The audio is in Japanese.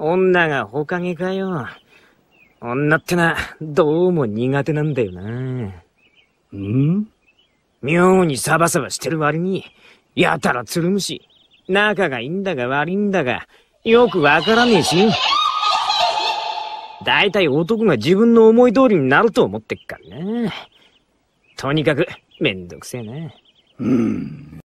女がほかげかよ。女ってな、どうも苦手なんだよな。ん妙にサバサバしてる割に、やたらつるむし、仲がいいんだが悪いんだが、よくわからねえし。大体男が自分の思い通りになると思ってっからな。とにかく、めんどくせえな。うん。